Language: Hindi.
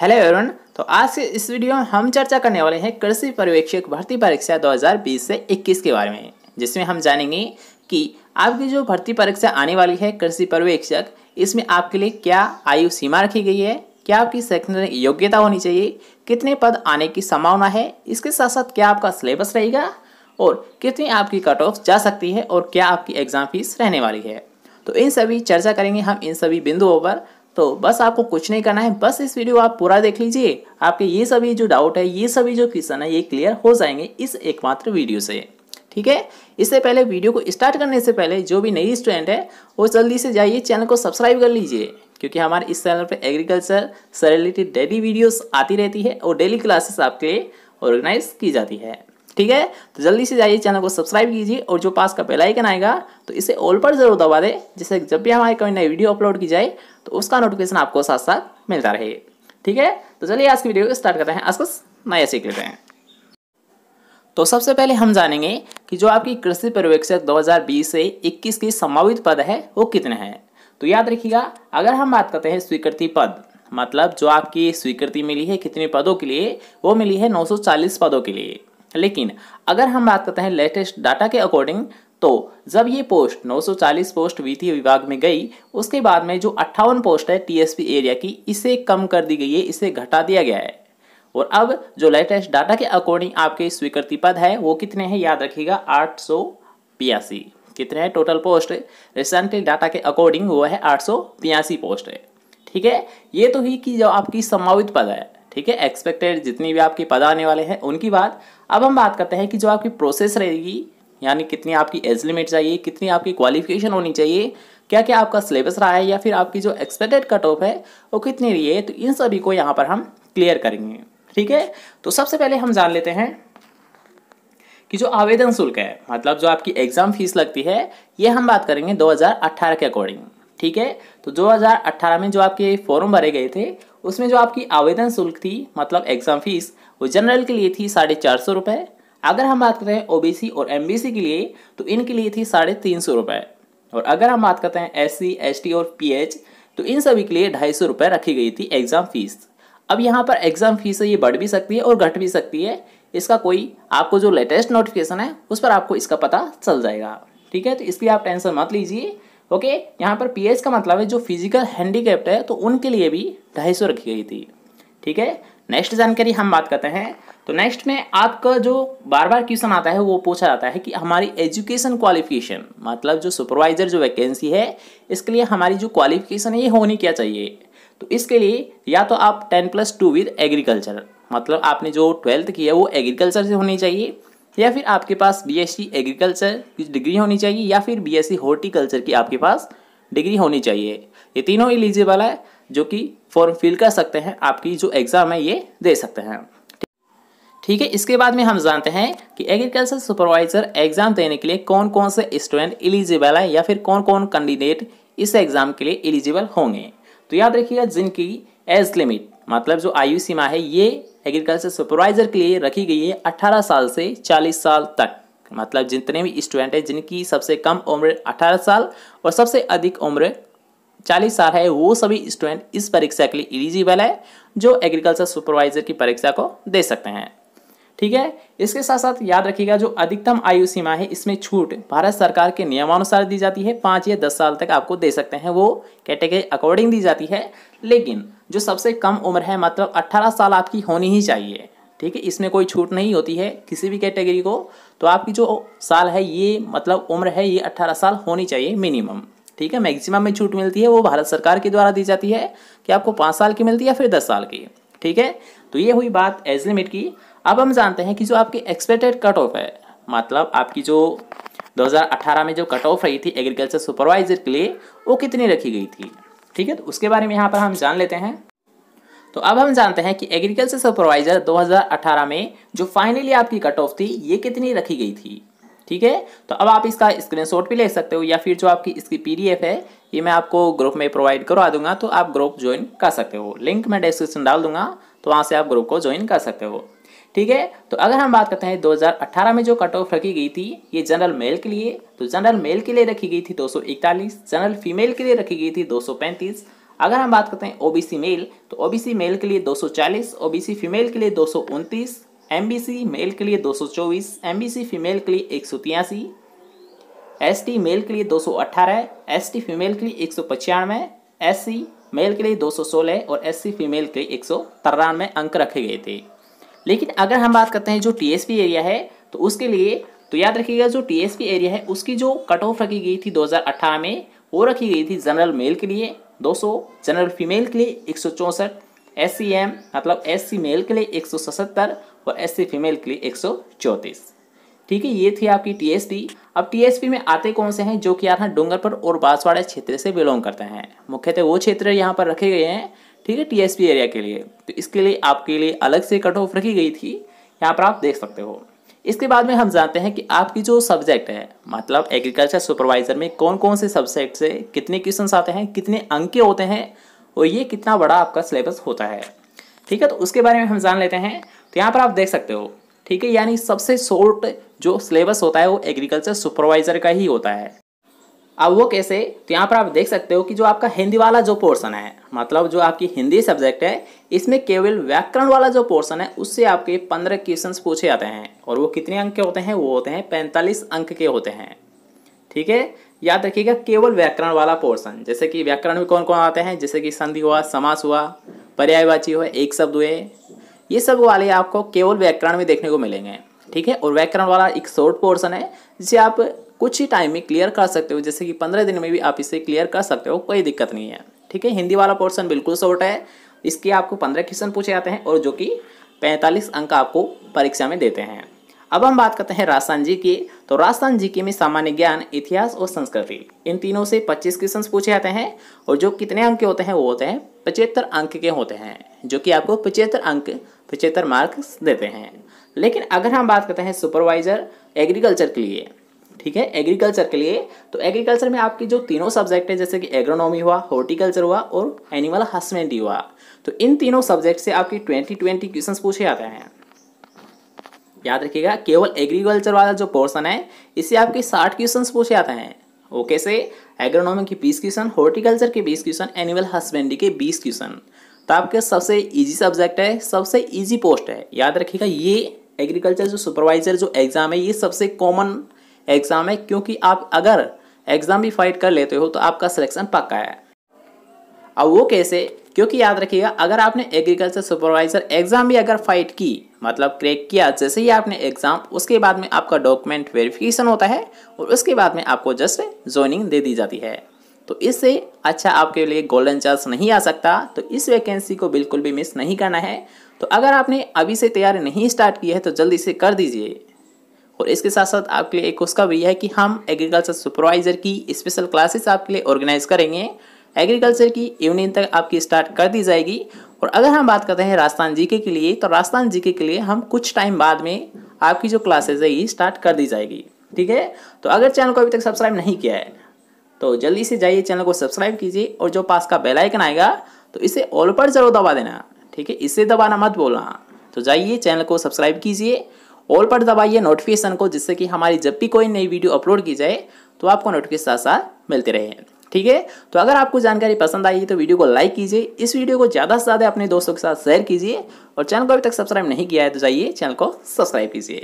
हेलो एवरन तो आज के इस वीडियो में हम चर्चा करने वाले हैं कृषि पर्यवेक्षक भर्ती परीक्षा 2020 से 21 के बारे में जिसमें हम जानेंगे कि आपकी जो भर्ती परीक्षा आने वाली है कृषि पर्यवेक्षक इसमें आपके लिए क्या आयु सीमा रखी गई है क्या आपकी शैक्षणिक योग्यता होनी चाहिए कितने पद आने की संभावना है इसके साथ साथ क्या आपका सिलेबस रहेगा और कितनी आपकी कट ऑफ जा सकती है और क्या आपकी एग्ज़ाम फीस रहने वाली है तो इन सभी चर्चा करेंगे हम इन सभी बिंदुओं पर तो बस आपको कुछ नहीं करना है बस इस वीडियो आप पूरा देख लीजिए आपके ये सभी जो डाउट है ये सभी जो क्वेश्चन है ये क्लियर हो जाएंगे इस एकमात्र वीडियो से ठीक है इससे पहले वीडियो को स्टार्ट करने से पहले जो भी नई स्टूडेंट है वो जल्दी से जाइए चैनल को सब्सक्राइब कर लीजिए क्योंकि हमारे इस चैनल पर एग्रीकल्चर से रिलेटेड डेली वीडियोस आती रहती है और डेली क्लासेस आपके लिए ऑर्गेनाइज की जाती है ठीक है तो जल्दी से जाइए चैनल को सब्सक्राइब कीजिए और जो पास का बेल आइकन आएगा तो इसे ऑल पर जरूर दबा दें जिससे जब भी हमारे कोई नई वीडियो अपलोड की जाए तो उसका नोटिफिकेशन आपको साथ साथ मिलता रहे ठीक है तो चलिए आज की वीडियो को स्टार्ट करते हैं आज कुछ नया सीख लेते हैं तो सबसे पहले हम जानेंगे कि जो आपकी कृषि पर्यवेक्षक 2020 से 21 की संभावित पद है वो कितने हैं तो याद रखिएगा अगर हम बात करते हैं स्वीकृति पद मतलब जो आपकी स्वीकृति मिली है कितने पदों के लिए वो मिली है 940 पदों के लिए लेकिन अगर हम बात करते हैं लेटेस्ट डाटा के अकॉर्डिंग तो जब ये पोस्ट 940 पोस्ट वित्तीय विभाग में गई उसके बाद में जो अट्ठावन पोस्ट है टीएसपी एरिया की इसे कम कर दी गई है इसे घटा दिया गया है और अब जो लेटेस्ट डाटा के अकॉर्डिंग आपके स्वीकृति पद है वो कितने हैं याद रखिएगा आठ कितने हैं टोटल पोस्ट रिसेंटली डाटा के अकॉर्डिंग वो है आठ पोस्ट है ठीक है ये तो ही कि जो आपकी समावित पद है ठीक है एक्सपेक्टेड जितनी भी आपकी पद आने वाले हैं उनकी बात अब हम बात करते हैं कि जो आपकी प्रोसेस रहेगी यानी कितनी आपकी एज लिमिट चाहिए कितनी आपकी क्वालिफिकेशन होनी चाहिए क्या क्या आपका सिलेबस रहा है या फिर आपकी जो एक्सपेक्टेड कट ऑफ है वो कितनी रही है तो इन सभी को यहाँ पर हम क्लियर करेंगे ठीक है तो सबसे पहले हम जान लेते हैं कि जो आवेदन शुल्क है मतलब जो आपकी एग्ज़ाम फीस लगती है ये हम बात करेंगे 2018 के अकॉर्डिंग ठीक है तो 2018 में जो आपके फॉर्म भरे गए थे उसमें जो आपकी आवेदन शुल्क थी मतलब एग्ज़ाम फीस वो जनरल के लिए थी साढ़े चार सौ रुपये अगर हम बात करते हैं ओबीसी और एमबीसी के लिए तो इनके लिए थी साढ़े तीन सौ रुपये और अगर हम बात करते हैं एस एसटी और पी तो इन सभी के लिए ढाई सौ रुपये रखी गई थी एग्ज़ाम फ़ीस अब यहाँ पर एग्ज़ाम फ़ीस ये बढ़ भी सकती है और घट भी सकती है इसका कोई आपको जो लेटेस्ट नोटिफिकेशन है उस पर आपको इसका पता चल जाएगा ठीक है तो इसके आप टेंशन मत लीजिए ओके यहाँ पर पी का मतलब है जो फिजिकल हैंडीकेप्ट है तो उनके लिए भी ढाई सौ रखी गई थी ठीक है नेक्स्ट जानकारी हम बात करते हैं तो नेक्स्ट में आपका जो बार बार क्वेश्चन आता है वो पूछा जाता है कि हमारी एजुकेशन क्वालिफिकेशन मतलब जो सुपरवाइजर जो वैकेंसी है इसके लिए हमारी जो क्वालिफिकेशन है ये होनी क्या चाहिए तो इसके लिए या तो आप ten plus two with agriculture मतलब आपने जो ट्वेल्थ किया है वो एग्रीकल्चर से होनी चाहिए या फिर आपके पास बीएससी एग्रीकल्चर की डिग्री होनी चाहिए या फिर बीएससी हॉर्टिकल्चर की आपके पास डिग्री होनी चाहिए ये तीनों एलिजिबल है जो कि फॉर्म फिल कर सकते हैं आपकी जो एग्ज़ाम है ये दे सकते हैं ठीक है इसके बाद में हम जानते हैं कि एग्रीकल्चर सुपरवाइजर एग्ज़ाम देने के लिए कौन कौन से स्टूडेंट एलिजिबल है या फिर कौन कौन कैंडिडेट इस एग्ज़ाम के लिए एलिजिबल होंगे तो याद रखिएगा जिनकी एज लिमिट मतलब जो आयु सीमा है ये एग्रीकल्चर सुपरवाइजर के लिए रखी गई है अठारह साल से चालीस साल तक मतलब जितने भी स्टूडेंट हैं जिनकी सबसे कम उम्र अठारह साल और सबसे अधिक उम्र चालीस साल है वो सभी स्टूडेंट इस परीक्षा के लिए एलिजिबल है जो एग्रीकल्चर सुपरवाइजर की परीक्षा को दे सकते हैं ठीक है इसके साथ साथ याद रखिएगा जो अधिकतम आयु सीमा है इसमें छूट भारत सरकार के नियमानुसार दी जाती है पाँच या दस साल तक आपको दे सकते हैं वो कैटेगरी अकॉर्डिंग दी जाती है लेकिन जो सबसे कम उम्र है मतलब अट्ठारह साल आपकी होनी ही चाहिए ठीक है इसमें कोई छूट नहीं होती है किसी भी कैटेगरी को तो आपकी जो साल है ये मतलब उम्र है ये अट्ठारह साल होनी चाहिए मिनिमम ठीक है मैक्सिमम में छूट मिलती है वो भारत सरकार के द्वारा दी जाती है कि आपको पाँच साल की मिलती है या फिर दस साल की ठीक है तो ये हुई बात एज लिमिट की अब हम जानते हैं कि जो आपकी एक्सपेक्टेड कट ऑफ है मतलब आपकी जो 2018 में जो कट ऑफ रही थी एग्रीकल्चर सुपरवाइजर के लिए वो कितनी रखी गई थी ठीक है तो उसके बारे में यहाँ पर हम जान लेते हैं तो अब हम जानते हैं कि एग्रीकल्चर सुपरवाइजर 2018 में जो फाइनली आपकी कट ऑफ थी ये कितनी रखी गई थी ठीक है तो अब आप इसका स्क्रीनशॉट भी ले सकते हो या फिर जो आपकी इसकी पीडीएफ है ये मैं आपको ग्रुप में प्रोवाइड करवा दूंगा तो आप ग्रुप ज्वाइन कर सकते हो लिंक मैं डिस्क्रिप्शन डाल दूंगा तो वहाँ से आप ग्रुप को ज्वाइन कर सकते हो ठीक है तो अगर हम बात करते हैं 2018 में जो कट ऑफ रखी गई थी ये जनरल मेल के लिए तो जनरल मेल के लिए रखी गई थी 241 जनरल फीमेल के लिए रखी गई थी 235 अगर हम बात करते हैं ओबीसी मेल तो ओबीसी मेल के लिए 240 ओबीसी फीमेल के लिए दो एमबीसी मेल के लिए 224 एमबीसी फीमेल के लिए एक सौ एसटी मेल के लिए दो एसटी फीमेल के लिए एक सौ पचानवे एससी मेल के लिए दो और एससी फीमेल के लिए एक सौ अंक रखे गए थे लेकिन अगर हम बात करते हैं जो टी एरिया है तो उसके लिए तो याद रखिएगा जो टी एरिया है उसकी जो कट ऑफ रखी गई थी दो में वो रखी गई थी जनरल मेल के लिए 200 जनरल फीमेल के लिए एक सौ मतलब एस मेल के लिए एक और एस फीमेल के लिए एक ठीक है ये थी आपकी पी अब पी में आते कौन से हैं जो कि यहाँ डूंगरपुर और बांसवाड़ा क्षेत्र से बिलोंग करते हैं मुख्यतः वो क्षेत्र यहाँ पर रखे गए हैं ठीक है टीएसपी एरिया के लिए तो इसके लिए आपके लिए अलग से कट ऑफ रखी गई थी यहाँ पर आप देख सकते हो इसके बाद में हम जानते हैं कि आपकी जो सब्जेक्ट है मतलब एग्रीकल्चर सुपरवाइजर में कौन कौन से सब्जेक्ट से कितने क्वेश्चन आते हैं कितने अंक के होते हैं और ये कितना बड़ा आपका सिलेबस होता है ठीक है तो उसके बारे में हम जान लेते हैं तो यहाँ पर आप देख सकते हो ठीक है यानी सबसे शॉर्ट जो सिलेबस होता है वो एग्रीकल्चर सुपरवाइजर का ही होता है अब वो कैसे तो यहाँ पर आप देख सकते हो कि जो आपका हिंदी वाला जो पोर्सन है मतलब जो आपकी हिंदी सब्जेक्ट है इसमें केवल व्याकरण वाला जो पोर्सन है उससे आपके पंद्रह क्वेश्चन पूछे जाते हैं और वो कितने अंक के होते हैं वो होते हैं पैंतालीस अंक के होते हैं ठीक है याद रखिएगा केवल व्याकरण वाला पोर्सन जैसे कि व्याकरण में कौन कौन आते हैं जैसे कि संधि हुआ समास हुआ पर्यायवाची हुआ एक शब्द हुए ये सब वाले आपको केवल व्याकरण में देखने को मिलेंगे ठीक है और व्याकरण वाला एक शॉर्ट पोर्सन है जिसे आप कुछ ही टाइम में क्लियर कर सकते हो जैसे कि पंद्रह दिन में भी आप इसे क्लियर कर सकते हो कोई दिक्कत नहीं है ठीक है हिंदी वाला पोर्सन बिल्कुल शॉर्ट है इसके आपको पंद्रह क्वेश्चन पूछे जाते हैं और जो कि पैंतालीस अंक आपको परीक्षा में देते हैं अब हम बात करते हैं राजस्थान जी की तो राजस्थान जी के में सामान्य ज्ञान इतिहास और संस्कृति इन तीनों से 25 क्वेश्चन पूछे जाते हैं और जो कितने अंक के होते हैं वो होते हैं पचहत्तर अंक के होते हैं जो कि आपको पचहत्तर अंक पचहत्तर मार्क्स देते हैं लेकिन अगर हम बात करते हैं सुपरवाइजर एग्रीकल्चर के लिए ठीक है एग्रीकल्चर के लिए तो एग्रीकल्चर में आपकी जो तीनों सब्जेक्ट है जैसे कि एग्रोनॉमी हुआ हॉर्टिकल्चर हुआ और एनिमल हस्बेंड्री हुआ तो इन तीनों सब्जेक्ट से आपकी ट्वेंटी ट्वेंटी क्वेश्चन पूछे जाते हैं याद रखिएगा केवल एग्रीकल्चर वाला जो पोर्सन है इससे आपके साठ क्वेश्चन पूछे जाते हैं ओके से एग्रोनॉमी के बीस क्वेश्चन हॉर्टिकल्चर के बीस क्वेश्चन एनिमल हस्बेंड्री के बीस क्वेश्चन तो आपके सबसे ईजी सब्जेक्ट है सबसे ईजी पोस्ट है याद रखिएगा ये एग्रीकल्चर जो सुपरवाइजर जो एग्ज़ाम है ये सबसे कॉमन एग्ज़ाम है क्योंकि आप अगर एग्ज़ाम भी फाइट कर लेते हो तो आपका सिलेक्शन पक्का है अब वो कैसे क्योंकि याद रखिएगा अगर आपने एग्रीकल्चर सुपरवाइजर एग्ज़ाम भी अगर फाइट की मतलब क्रैक किया जैसे ही आपने एग्ज़ाम उसके बाद में आपका डॉक्यूमेंट वेरिफिकेशन होता है और उसके बाद में आपको जस्ट ज्वाइनिंग दे दी जाती है तो इससे अच्छा आपके लिए गोल्डन चांस नहीं आ सकता तो इस वैकेंसी को बिल्कुल भी मिस नहीं करना है तो अगर आपने अभी से तैयारी नहीं स्टार्ट की है तो जल्दी से कर दीजिए और इसके साथ साथ आपके लिए एक उसका भी है कि हम एग्रीकल्चर सुपरवाइजर की स्पेशल क्लासेस आपके लिए ऑर्गेनाइज करेंगे एग्रीकल्चर की इवनिंग तक आपकी स्टार्ट कर दी जाएगी और अगर हम बात करते हैं राजस्थान जीके के लिए तो राजस्थान जीके के लिए हम कुछ टाइम बाद में आपकी जो क्लासेज है ये स्टार्ट कर दी जाएगी ठीक है तो अगर चैनल को अभी तक सब्सक्राइब नहीं किया है तो जल्दी से जाइए चैनल को सब्सक्राइब कीजिए और जो पास का बेलाइकन आएगा तो इसे ऑल पर जरूर दबा देना ठीक है इसे दबाना मत बोलना तो जाइए चैनल को सब्सक्राइब कीजिए ऑल पर दबाइए नोटिफिकेशन को जिससे कि हमारी जब भी कोई नई वीडियो अपलोड की जाए तो आपको नोटिफिकेशन साथ साथ मिलते रहे ठीक है तो अगर आपको जानकारी पसंद आई तो वीडियो को लाइक कीजिए इस वीडियो को ज़्यादा से ज़्यादा अपने दोस्तों के साथ शेयर कीजिए और चैनल को अभी तक सब्सक्राइब नहीं किया है तो जाइए चैनल को सब्सक्राइब कीजिए